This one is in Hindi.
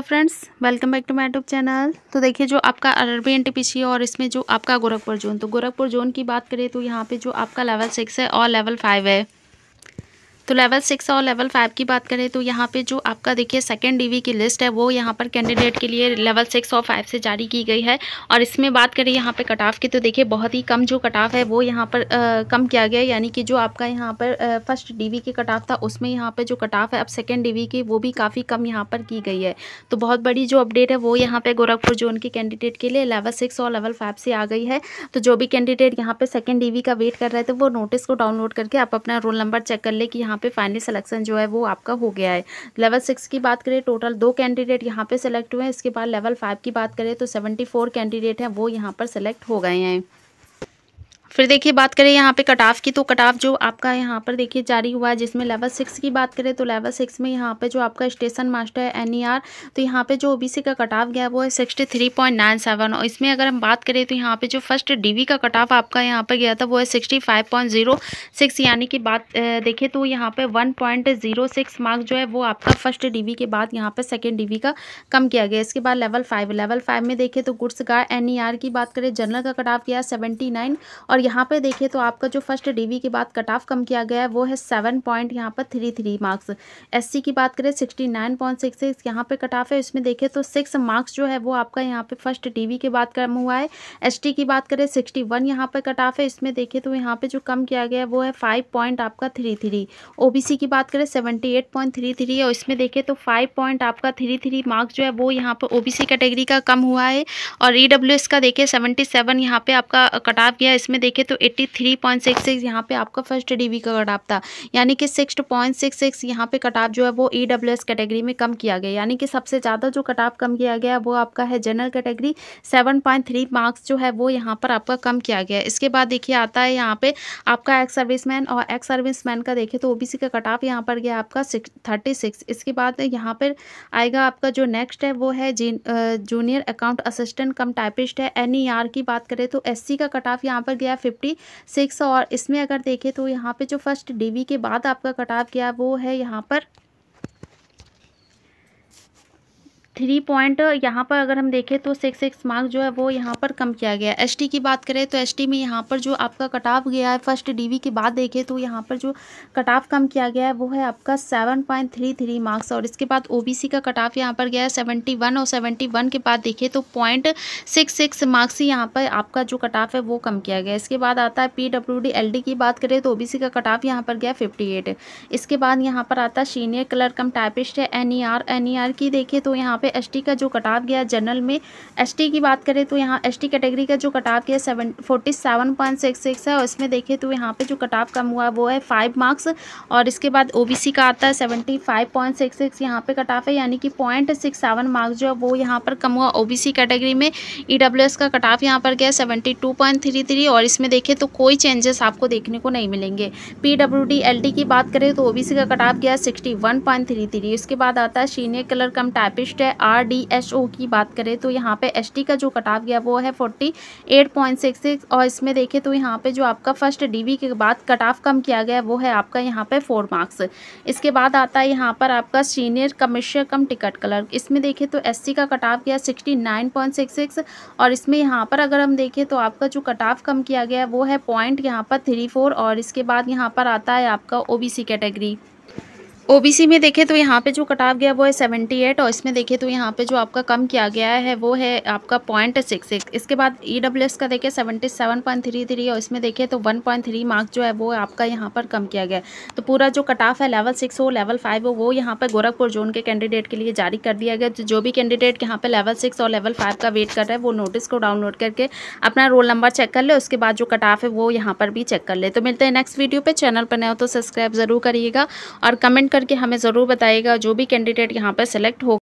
hello friends welcome back to my YouTube channel तो देखिए जो आपका अरबी एन टी और इसमें जो आपका गोरखपुर जोन तो गोरखपुर जोन की बात करें तो यहाँ पे जो आपका लेवल सिक्स है और लेवल फाइव है तो लेवल सिक्स और लेवल फाइव की बात करें तो यहाँ पे जो आपका देखिए सेकेंड डी की लिस्ट है वो यहाँ पर कैंडिडेट के लिए लेवल सिक्स और फाइव से जारी की गई है और इसमें बात करें यहाँ पर कट ऑफ की तो देखिए बहुत ही कम जो कट ऑफ है वो यहाँ पर आ, कम किया गया यानी कि जो आपका यहाँ पर फर्स्ट डी की कट ऑफ था उसमें यहाँ पर जो कट ऑफ है अब सेकेंड डी की वो भी काफ़ी कम यहाँ पर की गई है तो बहुत बड़ी जो अपडेट है वो यहाँ पर गोरखपुर जोन के कैंडिडेट के लिए लेवल सिक्स और लेवल फाइव से आ गई है तो जो भी कैंडिडेट यहाँ पर सेकेंड डी का वेट कर रहे थे वो नोटिस को डाउनलोड करके आप अपना रोल नंबर चेक कर ले कि यहाँ पे फाइनल सिलेक्शन जो है वो आपका हो गया है लेवल सिक्स की बात करें टोटल दो कैंडिडेट यहाँ पे सिलेक्ट हुए हैं इसके बाद लेवल फाइव की बात करें तो सेवेंटी फोर कैंडिडेट हैं वो यहाँ पर सेलेक्ट हो गए हैं फिर देखिए बात करें यहाँ पे कट ऑफ की तो कट ऑफ जो आपका यहाँ पर देखिए जारी हुआ है जिसमें लेवल सिक्स की बात करें तो लेवल सिक्स में यहाँ पे जो आपका स्टेशन मास्टर है एन e तो यहाँ पे जो ओबीसी का कट ऑफ गया वो है sixty three point nine seven और इसमें अगर हम बात करें तो यहाँ पे जो फर्स्ट डीवी का कट ऑफ आपका यहाँ पर गया था वो है sixty five point zero six यानी कि बात देखिए तो यहाँ पे वन पॉइंट जीरो सिक्स जो है वो आपका फर्स्ट डीवी के बाद यहाँ पे सेकेंड डी का कम किया गया इसके बाद लेवल फाइव लेवल फाइव में देखें तो गुड्स गार्ड एन e की बात करें जनरल का कट ऑफ गया सेवेंटी और यहाँ पे देखिए तो आपका जो फर्स्ट डीवी के बाद कट ऑफ कम किया गया है वो है सेवन पॉइंट यहाँ पर थ्री थ्री मार्क्स एससी की बात करें sixty nine point six six यहाँ पर कट ऑफ है इसमें देखिए तो सिक्स मार्क्स जो है वो आपका यहाँ पे फर्स्ट डीवी के बाद कम हुआ है एसटी की बात करें सिक्सटी वन यहाँ पर कट ऑफ है इसमें देखिए तो यहाँ पर जो कम किया गया है वो है फाइव पॉइंट आपका थ्री थ्री ओ की बात करें seventy eight point three three और इसमें देखिए तो फाइव पॉइंट आपका थ्री थ्री मार्क्स जो है वो यहाँ पर ओ कैटेगरी का कम हुआ है और ई e का देखिए सेवेंटी सेवन यहाँ पर आपका कट ऑफ गया इसमें देखें तो eighty three point six six यहाँ पर आपका फर्स्ट डी का कटाप था यानी कि सिक्स पॉइंट सिक्स सिक्स यहाँ पर कटाप जो है वो ई डब्ल्यू एस कैटेगरी में कम किया गया यानी कि सबसे ज़्यादा जो कटाप कम किया गया वो आपका है general category seven point three marks जो है वो यहाँ पर आपका कम किया गया इसके बाद देखिए आता है यहाँ पर आपका एक्स मैन और एक्स मैन का देखें तो ओबीसी का कटाप यहाँ पर गया आपका थर्टी सिक्स इसके बाद यहाँ पर आएगा आपका जो नेक्स्ट है वो है junior account assistant cum typist है एन ई आर की बात करें तो एस सी का कटाफ यहाँ पर गया फिफ्टी सिक्स और इसमें अगर देखें तो यहाँ पे जो फर्स्ट डीवी के बाद आपका कटाव गया वो है यहाँ पर थ्री पॉइंट यहाँ पर अगर हम देखें तो सिक्स सिक्स मार्क जो है वो यहाँ पर कम किया गया एस टी की बात करें तो एस टी में यहाँ पर जो आपका कटाव गया है फर्स्ट डी वी की बात देखें तो यहाँ पर जो कटाव कम किया गया है वो है आपका seven point three three marks और इसके बाद ओ बी सी का कटाव यहाँ पर गया है सेवेंटी वन और सेवेंटी वन के बाद देखें तो पॉइंट सिक्स सिक्स मार्क्स ही यहाँ पर आपका जो कटाव है वो कम किया गया इसके बाद आता है P W D L D की बात करें तो ओ बी सी का ऑफ यहाँ पर गया फिफ्टी एट इसके बाद यहाँ पर आता है सीनियर कलर कम टाइपिस्ट है N E R N E R की देखें तो यहाँ पर पे एसटी का जो कटाव गया जनरल में एसटी की बात करें तो यहाँ एसटी कैटेगरी का जो कटाव गया seven forty seven point six six है और इसमें देखें तो यहाँ पे जो कटाव कम हुआ वो है फाइव मार्क्स और इसके बाद ओबीसी का आता है seventy five point six six यहाँ पर कटाव है यानी कि पॉइंट सिक्स सेवन मार्क्स जो है वो यहाँ पर कम हुआ ओबीसी कैटेगरी में ईडब्ल्यूएस का कटाव यहाँ पर गया seventy two point three three और इसमें देखें तो कोई चेंजेस आपको देखने को नहीं मिलेंगे P W D L D की बात करें तो ओबीसी का कटाव गया sixty one point three three इसके बाद आता है सीनियर कलर कम टाइपिस्ट है आर डी एच ओ की बात करें तो यहाँ पे एस टी का जो कटाव गया वो है forty eight point six six और इसमें देखें तो यहाँ पे जो आपका फर्स्ट डी वी के बाद कट ऑफ कम किया गया वो है आपका यहाँ पे फोर मार्क्स इसके बाद आता है यहाँ पर आपका senior commercial cum ticket clerk इसमें देखें तो एस सी का कटाव गया sixty nine point six six और इसमें यहाँ पर अगर हम देखें तो आपका जो कट ऑफ कम किया गया वो है पॉइंट यहाँ पर थ्री फोर और इसके बाद यहाँ पर आता है आपका O B C category OBC में देखें तो यहाँ पे जो कटाव गया वो है सेवेंटी एट और इसमें देखें तो यहाँ पे जो आपका कम किया गया है वो है आपका पॉइंट सिक्स सिक्स इसके बाद ई e एस का देखें seventy seven point three three और इसमें देखें तो वन पॉइंट थ्री मार्क जो है वो आपका यहाँ पर कम किया गया तो पूरा जो कटाफ है लेवल सिक्स हो लेवल फाइव हो वो यहाँ पर गोरखपुर जोन के कैंडिडेट के लिए जारी कर दिया गया जो भी कैंडिडेट यहाँ पर लेवल सिक्स और लेवल फाइव का वेट कर रहा है वो नोटिस को डाउनलोड करके अपना रोल नंबर चेक कर ले उसके बाद जो कटाफ है वो यहाँ पर भी चेक कर ले तो मिलते हैं नेक्स्ट वीडियो पर चैनल पर नए हो तो सब्सक्राइब ज़रूर करिएगा और कमेंट कर करके हमें ज़रूर बताइएगा जो भी कैंडिडेट यहाँ पर सेलेक्ट हो